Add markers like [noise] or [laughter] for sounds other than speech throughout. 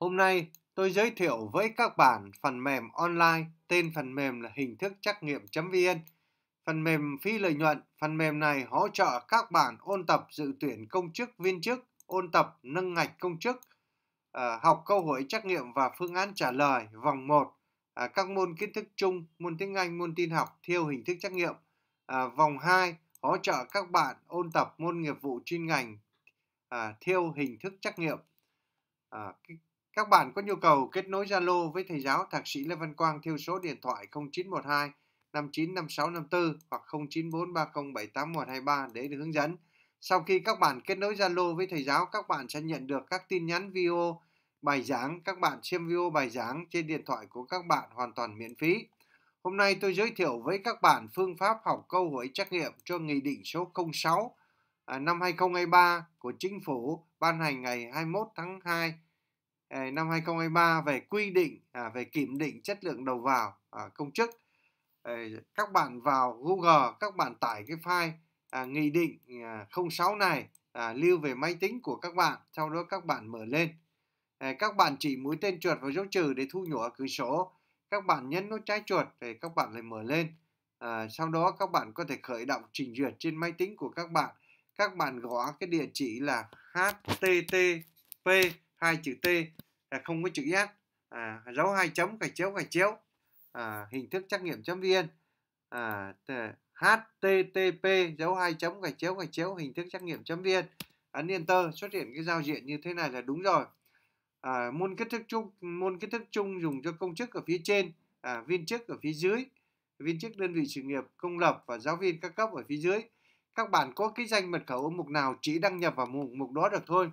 Hôm nay tôi giới thiệu với các bạn phần mềm online tên phần mềm là hình thức trắc nghiệm.vn. Phần mềm phi lợi nhuận, phần mềm này hỗ trợ các bạn ôn tập dự tuyển công chức viên chức, ôn tập nâng ngạch công chức, à, học câu hỏi trắc nghiệm và phương án trả lời vòng 1, à, các môn kiến thức chung, môn tiếng Anh, môn tin học theo hình thức trắc nghiệm. À, vòng 2 hỗ trợ các bạn ôn tập môn nghiệp vụ chuyên ngành theo hình thức trắc nghiệm. À, cái các bạn có nhu cầu kết nối Zalo với thầy giáo Thạc sĩ Lê Văn Quang theo số điện thoại 0912 595654 hoặc 0943078123 để được hướng dẫn. Sau khi các bạn kết nối Zalo với thầy giáo, các bạn sẽ nhận được các tin nhắn video bài giảng. Các bạn xem video bài giảng trên điện thoại của các bạn hoàn toàn miễn phí. Hôm nay tôi giới thiệu với các bạn phương pháp học câu hỏi trắc nghiệm cho Nghị định số 06 à, năm 2023 của Chính phủ ban hành ngày 21 tháng 2 Ờ, năm 2023 về quy định à, về kiểm định chất lượng đầu vào à, công chức à, các bạn vào Google các bạn tải cái file à, nghị định à, 06 này à, lưu về máy tính của các bạn sau đó các bạn mở lên à, các bạn chỉ mũi tên chuột vào dấu trừ để thu nhỏ cửa sổ các bạn nhấn nút trái chuột thì các bạn lại mở lên à, sau đó các bạn có thể khởi động trình duyệt trên máy tính của các bạn các bạn gõ cái địa chỉ là http hai chữ t là không có chữ S à, dấu hai chấm gạch chéo gạch chéo à, hình thức trắc nghiệm chấm viên à, http dấu hai chấm gạch chéo gạch chéo hình thức trắc nghiệm chấm viên ấn enter xuất hiện cái giao diện như thế này là đúng rồi à, môn kiến thức chung môn kiến thức chung dùng cho công chức ở phía trên à, viên chức ở phía dưới viên chức đơn vị sự nghiệp công lập và giáo viên các cấp ở phía dưới các bạn có cái danh mật khẩu ở mục nào chỉ đăng nhập vào mục mục đó được thôi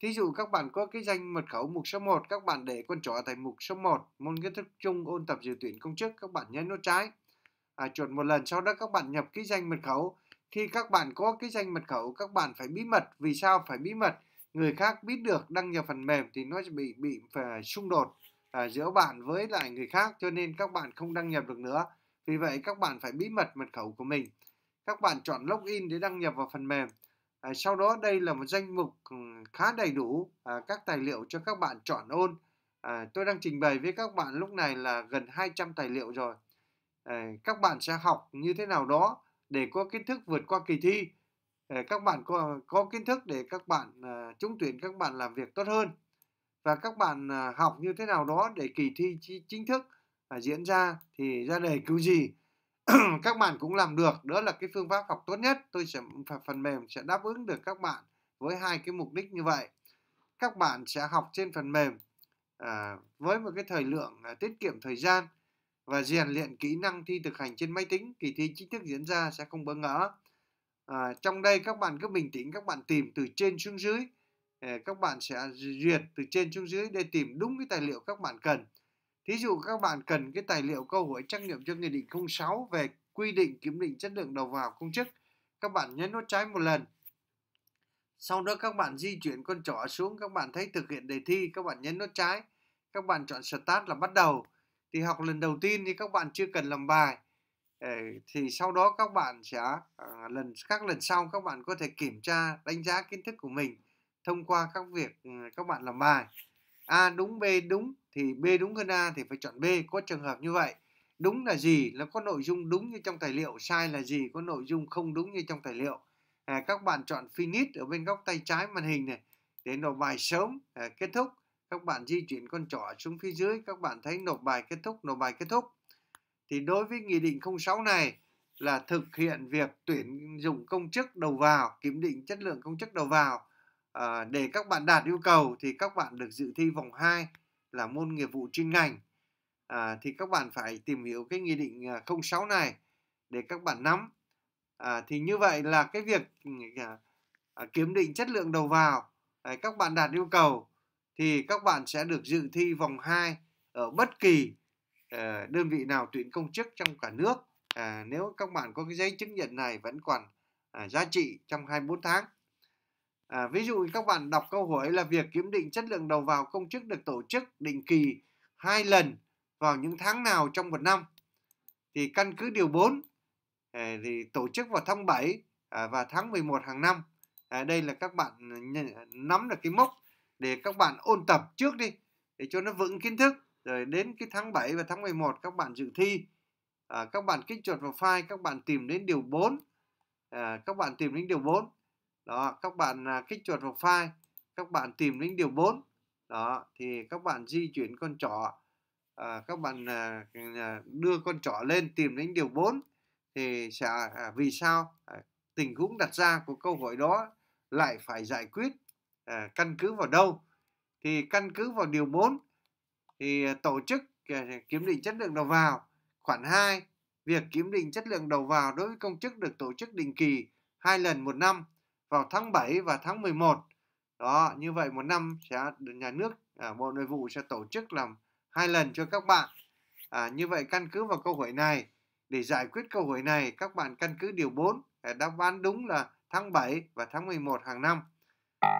Thí dụ các bạn có cái danh mật khẩu mục số 1, các bạn để con chó tại mục số 1, môn kiến thức chung ôn tập dự tuyển công chức, các bạn nhấn nút trái. À, chuột một lần sau đó các bạn nhập cái danh mật khẩu. Khi các bạn có cái danh mật khẩu, các bạn phải bí mật. Vì sao phải bí mật? Người khác biết được đăng nhập phần mềm thì nó sẽ bị bị phải à, xung đột à, giữa bạn với lại người khác cho nên các bạn không đăng nhập được nữa. Vì vậy các bạn phải bí mật mật khẩu của mình. Các bạn chọn login để đăng nhập vào phần mềm. À, sau đó đây là một danh mục khá đầy đủ à, các tài liệu cho các bạn chọn ôn. À, tôi đang trình bày với các bạn lúc này là gần 200 tài liệu rồi. À, các bạn sẽ học như thế nào đó để có kiến thức vượt qua kỳ thi. À, các bạn có, có kiến thức để các bạn à, trúng tuyển các bạn làm việc tốt hơn. Và các bạn à, học như thế nào đó để kỳ thi chính thức à, diễn ra thì ra đề cứu gì [clears throat] các bạn cũng làm được đó là cái phương pháp học tốt nhất tôi sẽ phần mềm sẽ đáp ứng được các bạn với hai cái mục đích như vậy các bạn sẽ học trên phần mềm à, với một cái thời lượng à, tiết kiệm thời gian và rèn luyện kỹ năng thi thực hành trên máy tính kỳ thi chính thức diễn ra sẽ không bỡ ngỡ à, trong đây các bạn cứ bình tĩnh các bạn tìm từ trên xuống dưới à, các bạn sẽ duyệt từ trên xuống dưới để tìm đúng cái tài liệu các bạn cần Thí dụ các bạn cần cái tài liệu câu hỏi trắc nghiệm cho Nghị định 06 về quy định kiểm định chất lượng đầu vào công chức, các bạn nhấn nút trái một lần. Sau đó các bạn di chuyển con trỏ xuống, các bạn thấy thực hiện đề thi, các bạn nhấn nút trái. Các bạn chọn Start là bắt đầu. Thì học lần đầu tiên thì các bạn chưa cần làm bài. Ờ, thì sau đó các bạn sẽ, ờ, lần các lần sau các bạn có thể kiểm tra, đánh giá kiến thức của mình thông qua các việc ừ, các bạn làm bài. A đúng B đúng thì B đúng hơn A thì phải chọn B có trường hợp như vậy đúng là gì Nó có nội dung đúng như trong tài liệu sai là gì có nội dung không đúng như trong tài liệu à, các bạn chọn finish ở bên góc tay trái màn hình này để nộp bài sớm à, kết thúc các bạn di chuyển con trỏ xuống phía dưới các bạn thấy nộp bài kết thúc nộp bài kết thúc thì đối với nghị định 06 này là thực hiện việc tuyển dụng công chức đầu vào kiểm định chất lượng công chức đầu vào à, để các bạn đạt yêu cầu thì các bạn được dự thi vòng 2 là môn nghiệp vụ chuyên ngành à, thì các bạn phải tìm hiểu cái nghị định 06 ờ, này để các bạn nắm à, thì như vậy là cái việc à, kiểm định chất lượng đầu vào à, các bạn đạt yêu cầu thì các bạn sẽ được dự thi vòng 2 ở bất kỳ à, đơn vị nào tuyển công chức trong cả nước à, nếu các bạn có cái giấy chứng nhận này vẫn còn à, giá trị trong 24 tháng À, ví dụ các bạn đọc câu hỏi là việc kiểm định chất lượng đầu vào công chức được tổ chức định kỳ hai lần vào những tháng nào trong một năm thì căn cứ điều 4 à, thì tổ chức vào tháng 7 à, và tháng 11 hàng năm. À, đây là các bạn nắm được cái mốc để các bạn ôn tập trước đi để cho nó vững kiến thức rồi đến cái tháng 7 và tháng 11 các bạn dự thi các bạn kích chuột vào file các bạn tìm đến điều 4 các bạn tìm đến điều 4 đó các bạn à, kích chuột vào file các bạn tìm đến điều 4 đó thì các bạn di chuyển con trỏ à, các bạn à, à đưa con trỏ lên tìm đến điều 4 thì sẽ à, vì sao à, tình huống đặt ra của câu hỏi đó lại phải giải quyết à, căn cứ vào đâu thì căn cứ vào điều 4 thì à, tổ chức kiểm định chất lượng đầu vào khoản 2 việc kiểm định chất lượng đầu vào đối với công chức được tổ chức định kỳ hai lần một năm vào tháng 7 và tháng 11. Đó, như vậy một năm sẽ nhà nước à, Bộ Nội vụ sẽ tổ chức làm hai lần cho các bạn. À, như vậy căn cứ vào câu hỏi này, để giải quyết câu hỏi này, các bạn căn cứ điều 4 để à, đáp án đúng là tháng 7 và tháng 11 hàng năm.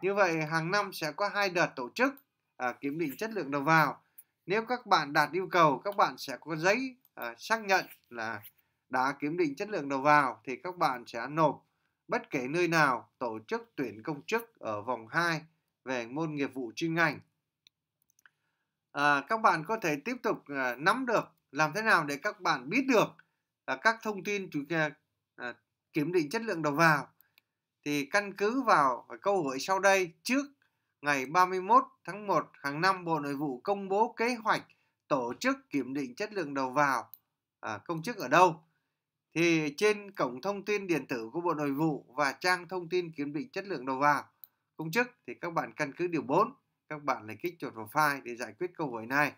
Như vậy hàng năm sẽ có hai đợt tổ chức à, kiểm định chất lượng đầu vào. Nếu các bạn đạt yêu cầu, các bạn sẽ có giấy à, xác nhận là đã kiểm định chất lượng đầu vào thì các bạn sẽ nộp bất kể nơi nào tổ chức tuyển công chức ở vòng 2 về môn nghiệp vụ chuyên ngành. À, các bạn có thể tiếp tục à, nắm được làm thế nào để các bạn biết được à, các thông tin chủ, à, kiểm định chất lượng đầu vào thì căn cứ vào câu hỏi sau đây trước ngày 31 tháng 1 hàng năm Bộ Nội vụ công bố kế hoạch tổ chức kiểm định chất lượng đầu vào à, công chức ở đâu thì trên cổng thông tin điện tử của Bộ Nội vụ và trang thông tin kiểm định chất lượng đầu vào công chức thì các bạn căn cứ điều 4 các bạn lại kích chuột vào file để giải quyết câu hỏi này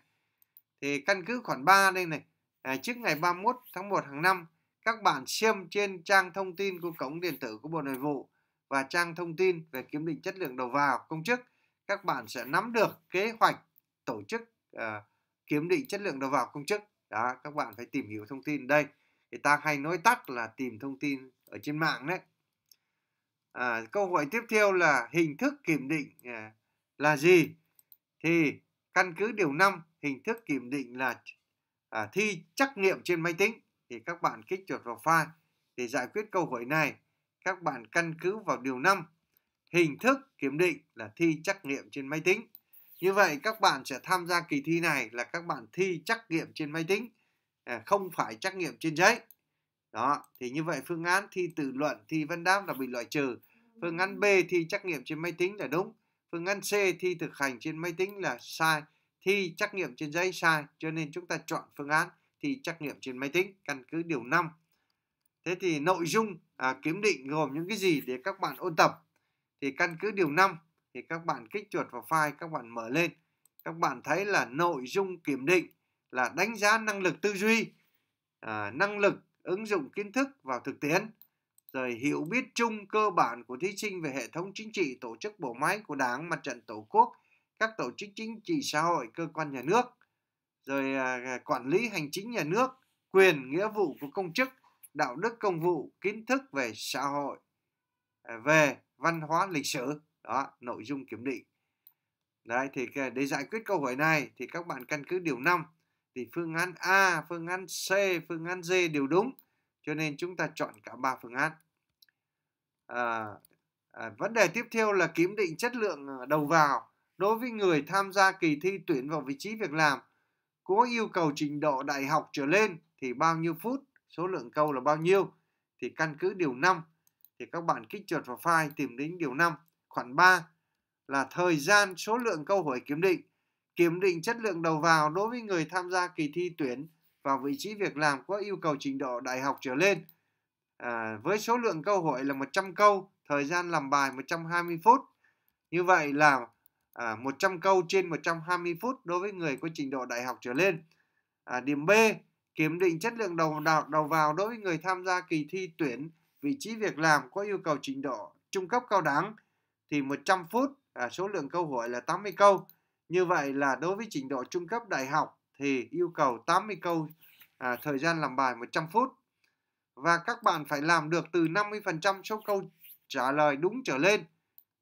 thì căn cứ khoản 3 đây này à, trước ngày 31 tháng 1 hàng năm các bạn xem trên trang thông tin của cổng điện tử của Bộ Nội vụ và trang thông tin về kiểm định chất lượng đầu vào công chức các bạn sẽ nắm được kế hoạch tổ chức uh, kiểm định chất lượng đầu vào công chức đó các bạn phải tìm hiểu thông tin đây thì ta hay nói tắt là tìm thông tin ở trên mạng đấy à, câu hỏi tiếp theo là hình thức kiểm định à, là gì thì căn cứ điều 5 hình thức kiểm định là à, thi trắc nghiệm trên máy tính thì các bạn kích chuột vào file để giải quyết câu hỏi này các bạn căn cứ vào điều 5 hình thức kiểm định là thi trắc nghiệm trên máy tính như vậy các bạn sẽ tham gia kỳ thi này là các bạn thi trắc nghiệm trên máy tính À, không phải trắc nghiệm trên giấy đó thì như vậy phương án thi tự luận thi văn đáp là bị loại trừ phương án B thi trắc nghiệm trên máy tính là đúng phương án C thi thực hành trên máy tính là sai thi trắc nghiệm trên giấy sai cho nên chúng ta chọn phương án thi trắc nghiệm trên máy tính căn cứ điều 5 thế thì nội dung à, kiếm định gồm những cái gì để các bạn ôn tập thì căn cứ điều 5 thì các bạn kích chuột vào file các bạn mở lên các bạn thấy là nội dung kiểm định là đánh giá năng lực tư duy à, năng lực ứng dụng kiến thức vào thực tiễn rồi hiểu biết chung cơ bản của thí sinh về hệ thống chính trị tổ chức bộ máy của đảng mặt trận tổ quốc các tổ chức chính trị xã hội cơ quan nhà nước rồi à, quản lý hành chính nhà nước quyền nghĩa vụ của công chức đạo đức công vụ kiến thức về xã hội à, về văn hóa lịch sử đó nội dung kiểm định đấy thì để giải quyết câu hỏi này thì các bạn căn cứ điều 5 thì phương án A, phương án C, phương án D đều đúng. Cho nên chúng ta chọn cả ba phương án. À, à, vấn đề tiếp theo là kiểm định chất lượng ờ, đầu vào. Đối với người tham gia kỳ thi tuyển vào vị trí việc làm, có yêu cầu trình độ đại học trở lên thì bao nhiêu phút, số lượng câu là bao nhiêu. Thì căn cứ điều 5, thì các bạn kích chuột vào file tìm đến điều 5. khoảng 3 là thời gian số lượng câu hỏi kiểm định kiểm định chất lượng đầu vào đối với người tham gia kỳ thi tuyển vào vị trí việc làm có yêu cầu trình độ đại học trở lên. À, với số lượng câu hỏi là 100 câu, thời gian làm bài 120 phút. Như vậy là à, 100 câu trên 120 phút đối với người có trình độ đại học trở lên. À, điểm B, kiểm định chất lượng đầu, đầu, đầu vào đối với người tham gia kỳ thi tuyển vị trí việc làm có yêu cầu trình độ trung cấp cao đẳng thì 100 phút, à, số lượng câu hỏi là 80 câu. Như vậy là đối với trình độ trung cấp đại học thì yêu cầu 80 câu à, thời gian làm bài 100 phút. Và các bạn phải làm được từ 50% số câu trả lời đúng trở lên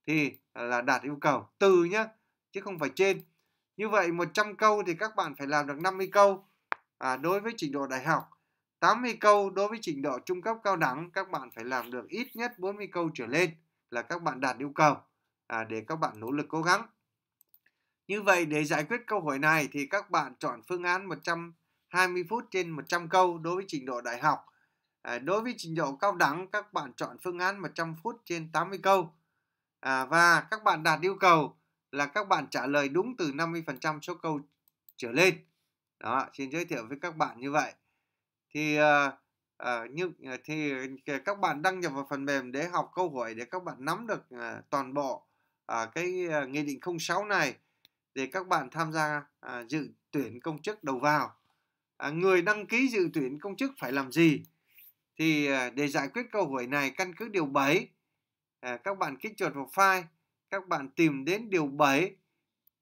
thì à, là đạt yêu cầu từ nhá chứ không phải trên. Như vậy 100 câu thì các bạn phải làm được 50 câu à, đối với trình độ đại học. 80 câu đối với trình độ trung cấp cao đẳng các bạn phải làm được ít nhất 40 câu trở lên là các bạn đạt yêu cầu à, để các bạn nỗ lực cố gắng. Như vậy để giải quyết câu hỏi này thì các bạn chọn phương án 120 phút trên 100 câu đối với trình độ đại học. À, đối với trình độ cao đẳng các bạn chọn phương án 100 phút trên 80 câu. À, và các bạn đạt yêu cầu là các bạn trả lời đúng từ 50% số câu trở lên. Đó, xin giới thiệu với các bạn như vậy. Thì uh, uh, như ờ, thì các bạn đăng nhập vào phần mềm để học câu hỏi để các bạn nắm được uh, toàn bộ uh, cái uh, nghị định 06 này để các bạn tham gia à, dự tuyển công chức đầu vào à, người đăng ký dự tuyển công chức phải làm gì thì à, để giải quyết câu hỏi này căn cứ điều 7 à, các bạn kích chuột vào file các bạn tìm đến điều 7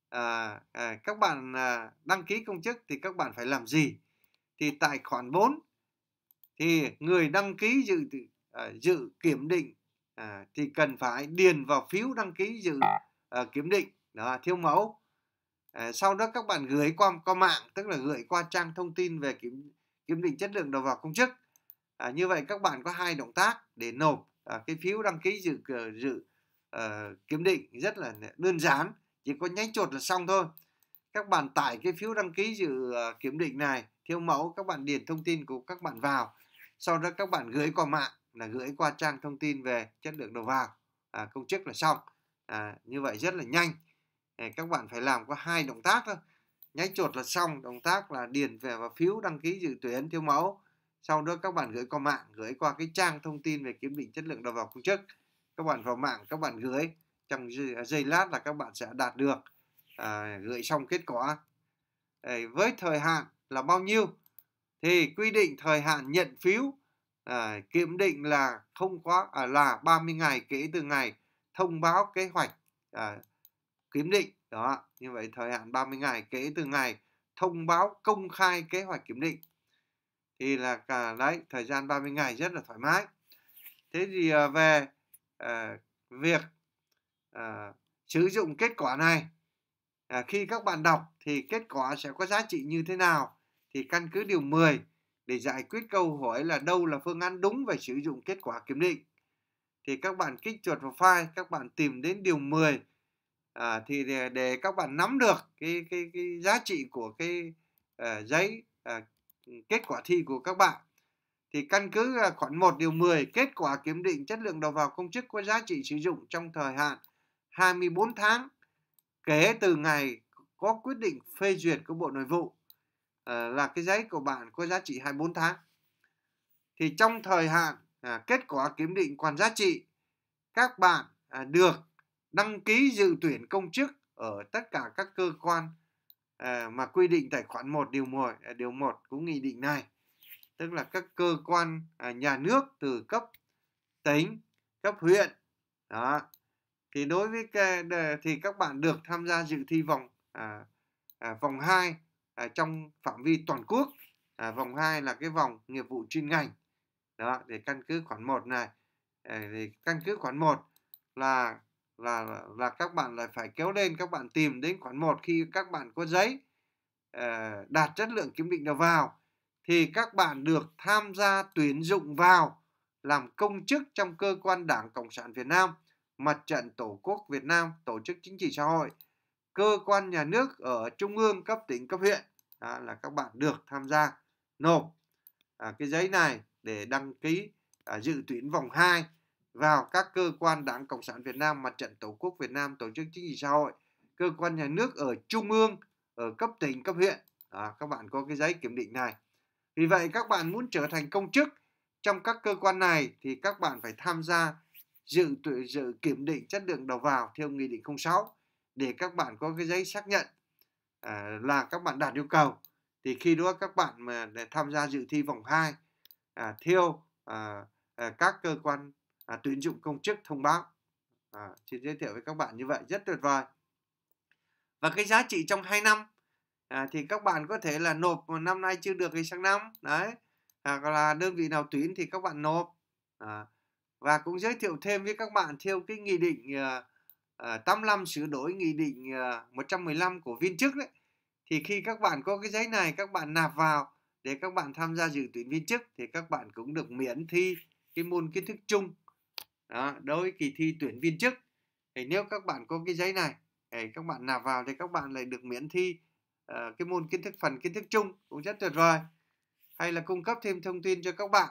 à, à, các bạn à, đăng ký công chức thì các bạn phải làm gì thì tại khoản 4 thì người đăng ký dự à, dự kiểm định à, thì cần phải điền vào phiếu đăng ký dự à, kiểm định đó, thiếu mẫu À, sau đó các bạn gửi qua qua mạng tức là gửi qua trang thông tin về kiểm kiểm định chất lượng đầu vào công chức à, như vậy các bạn có hai động tác để nộp à, cái phiếu đăng ký dự dự uh, kiểm định rất là đơn giản chỉ có nháy chuột là xong thôi các bạn tải cái phiếu đăng ký dự uh, kiểm định này theo mẫu các bạn điền thông tin của các bạn vào sau đó các bạn gửi qua mạng là gửi qua trang thông tin về chất lượng đầu vào à, công chức là xong à, như vậy rất là nhanh các bạn phải làm có hai động tác thôi nháy chuột là xong động tác là điền về và phiếu đăng ký dự tuyển thiếu máu sau đó các bạn gửi qua mạng gửi qua cái trang thông tin về kiểm định chất lượng đầu vào công chức các bạn vào mạng các bạn gửi trong à, giây lát là các bạn sẽ đạt được à, gửi xong kết quả Đấy, với thời hạn là bao nhiêu thì quy định thời hạn nhận phiếu à, kiểm định là không quá à, là 30 ngày kể từ ngày thông báo kế hoạch à, kiểm định đó như vậy thời hạn 30 ngày kể từ ngày thông báo công khai kế hoạch kiểm định thì là cả đấy thời gian 30 ngày rất là thoải mái thế thì à, về à, việc à, sử dụng kết quả này à, khi các bạn đọc thì kết quả sẽ có giá trị như thế nào thì căn cứ điều 10 để giải quyết câu hỏi là đâu là phương án đúng về sử dụng kết quả kiểm định thì các bạn kích chuột vào file các bạn tìm đến điều 10 à, thì để, để các bạn nắm được cái cái cái giá trị của cái à, giấy à, kết quả thi của các bạn thì căn cứ khoản 1 điều 10 kết quả kiểm định chất lượng đầu vào công chức có giá trị sử dụng trong thời hạn 24 tháng kể từ ngày có quyết định phê duyệt của Bộ Nội vụ là cái giấy của bạn có giá trị 24 tháng thì trong thời hạn à, kết quả kiểm định còn giá trị các bạn à, được đăng ký dự tuyển công chức ở tất cả các cơ quan ờ, mà quy định tại khoản 1 điều 1 ờ, điều 1 của nghị định này tức là các cơ quan ờ, nhà nước từ cấp tỉnh cấp huyện đó thì đối với cái, thì các bạn được tham gia dự thi vòng à, à, vòng 2 à, trong phạm vi toàn quốc à, vòng 2 là cái vòng nghiệp vụ chuyên ngành đó để căn cứ khoản 1 này à, thì căn cứ khoản 1 là là là, các bạn lại phải kéo lên các bạn tìm đến khoản 1 khi các bạn có giấy uh, đạt chất lượng kiểm định đầu vào thì các bạn được tham gia tuyển dụng vào làm công chức trong cơ quan Đảng Cộng sản Việt Nam, Mặt trận Tổ quốc Việt Nam, Tổ chức Chính trị Xã hội, cơ quan nhà nước ở trung ương cấp tỉnh cấp huyện đó, là các bạn được tham gia nộp à, cái giấy này để đăng ký à, dự tuyển vòng 2 vào các cơ quan Đảng Cộng sản Việt Nam, Mặt trận Tổ quốc Việt Nam, Tổ chức Chính trị xã hội, cơ quan nhà nước ở trung ương, ở cấp tỉnh, cấp huyện. À, các bạn có cái giấy kiểm định này. Vì vậy các bạn muốn trở thành công chức trong các cơ quan này thì các bạn phải tham gia dự dự kiểm định chất lượng đầu vào theo Nghị định 06 để các bạn có cái giấy xác nhận à, là các bạn đạt yêu cầu. Thì khi đó các bạn mà để tham gia dự thi vòng 2 à, theo à, à, các cơ quan à, tuyển dụng công chức thông báo à, xin giới thiệu với các bạn như vậy rất tuyệt vời và cái giá trị trong 2 năm à, thì các bạn có thể là nộp mà năm nay chưa được thì sang năm đấy hoặc à, là đơn vị nào tuyển thì các bạn nộp à, và cũng giới thiệu thêm với các bạn theo cái nghị định à, à, 85 sửa đổi nghị định à, 115 của viên chức đấy thì khi các bạn có cái giấy này các bạn nạp vào để các bạn tham gia dự tuyển viên chức thì các bạn cũng được miễn thi cái môn kiến thức chung đó, đối với kỳ thi tuyển viên chức thì nếu các bạn có cái giấy này thì các bạn nạp vào thì các bạn lại được miễn thi uh, cái môn kiến thức phần kiến thức chung cũng rất tuyệt vời hay là cung cấp thêm thông tin cho các bạn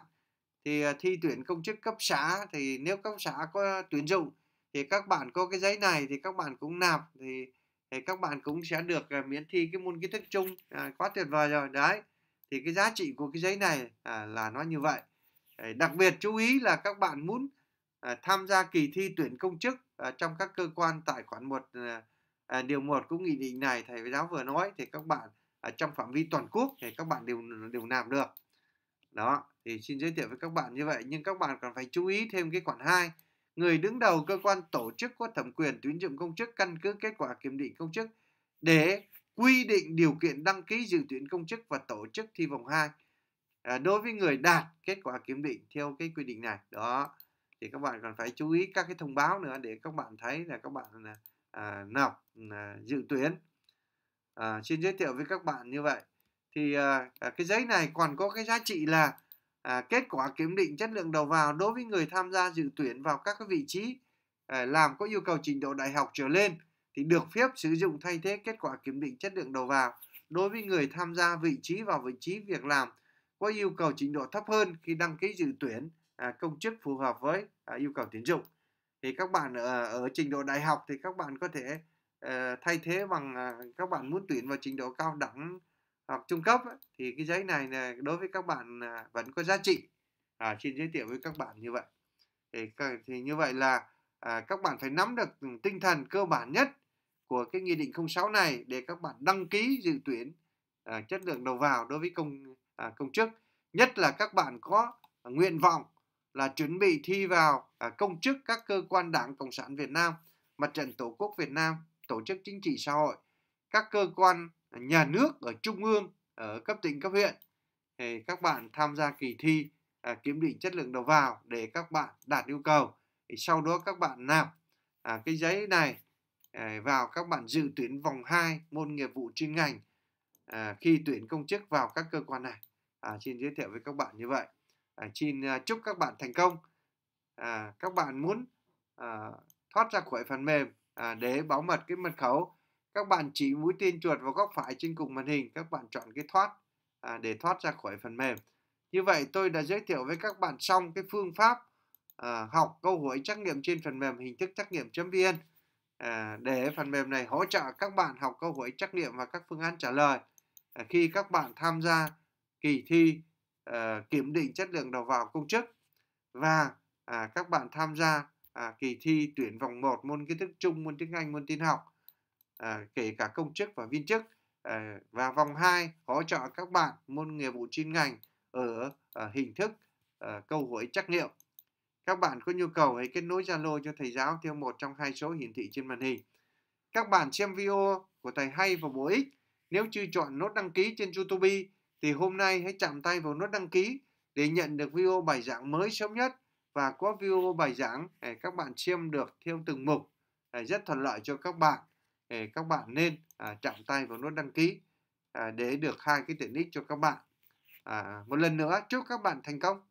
thì uh, thi tuyển công chức cấp xã thì nếu cấp xã có tuyển dụng thì các bạn có cái giấy này thì các bạn cũng nạp thì thì các bạn cũng sẽ được uh, miễn thi cái môn kiến thức chung à, quá tuyệt vời rồi đấy thì cái giá trị của cái giấy này à, là nó như vậy đặc biệt chú ý là các bạn muốn À, tham gia kỳ thi tuyển công chức à, trong các cơ quan tại khoản 1 à, điều 1 của nghị định này thầy giáo vừa nói thì các bạn trong phạm vi toàn quốc thì các bạn đều đều làm được đó thì xin giới thiệu với các bạn như vậy nhưng các bạn còn phải chú ý thêm cái khoản 2 người đứng đầu cơ quan tổ chức có thẩm quyền tuyển dụng công chức căn cứ kết quả kiểm định công chức để quy định điều kiện đăng ký dự tuyển công chức và tổ chức thi vòng 2 à, đối với người đạt kết quả kiểm định theo cái quy định này đó thì các bạn còn phải chú ý các cái thông báo nữa để các bạn thấy là các bạn à, nộp à, dự tuyển à, xin giới thiệu với các bạn như vậy thì à, à, cái giấy này còn có cái giá trị là à, kết quả kiểm định chất lượng đầu vào đối với người tham gia dự tuyển vào các cái vị trí à, làm có yêu cầu trình độ đại học trở lên thì được phép sử dụng thay thế kết quả kiểm định chất lượng đầu vào đối với người tham gia vị trí vào vị trí việc làm có yêu cầu trình độ thấp hơn khi đăng ký dự tuyển À, công chức phù hợp với à, yêu cầu tuyển dụng thì các bạn ở, ở trình độ đại học thì các bạn có thể ờ, thay thế bằng à, các bạn muốn tuyển vào trình độ cao đẳng hoặc trung cấp thì cái giấy này là đối với các bạn vẫn có giá trị à, xin giới thiệu với các bạn như vậy thì, thì như vậy là à, các bạn phải nắm được tinh thần cơ bản nhất của cái nghị định 06 này để các bạn đăng ký dự tuyển à, chất lượng đầu vào đối với công à, công chức nhất là các bạn có nguyện vọng là chuẩn bị thi vào à, công chức các cơ quan đảng Cộng sản Việt Nam, Mặt trận Tổ quốc Việt Nam, Tổ chức Chính trị Xã hội, các cơ quan à, nhà nước ở Trung ương, ở cấp tỉnh, cấp huyện. Thì các bạn tham gia kỳ thi à, kiểm định chất lượng đầu vào để các bạn đạt yêu cầu. Thì sau đó các bạn nạp à, cái giấy này à, vào các bạn dự tuyển vòng 2 môn nghiệp vụ chuyên ngành à, khi tuyển công chức vào các cơ quan này. À, xin giới thiệu với các bạn như vậy à, xin à, chúc các bạn thành công à, các bạn muốn à, thoát ra khỏi phần mềm à, để bảo mật cái mật khẩu các bạn chỉ mũi tên chuột vào góc phải trên cùng màn hình các bạn chọn cái thoát à, để thoát ra khỏi phần mềm như vậy tôi đã giới thiệu với các bạn xong cái phương pháp à, học câu hỏi trắc nghiệm trên phần mềm hình thức trắc nghiệm vn à, để phần mềm này hỗ trợ các bạn học câu hỏi trắc nghiệm và các phương án trả lời à, khi các bạn tham gia kỳ thi Ờ, kiểm định chất lượng đầu vào công chức và à, các bạn tham gia à, kỳ thi tuyển vòng 1 môn kiến thức chung, môn tiếng Anh, môn tin học à, kể cả công chức và viên chức à, và vòng 2 hỗ trợ các bạn môn nghiệp vụ chuyên ngành ở à, hình thức à, câu hỏi trắc nghiệm. Các bạn có nhu cầu hãy kết nối Zalo cho thầy giáo theo một trong hai số hiển thị trên màn hình. Các bạn xem video của thầy hay và bổ ích. Nếu chưa chọn nốt đăng ký trên YouTube thì hôm nay hãy chạm tay vào nút đăng ký để nhận được video bài giảng mới sớm nhất và có video bài giảng để các bạn xem được theo từng mục để rất thuận lợi cho các bạn để các bạn nên à, chạm tay vào nút đăng ký à, để được hai cái tiện ích cho các bạn à, một lần nữa chúc các bạn thành công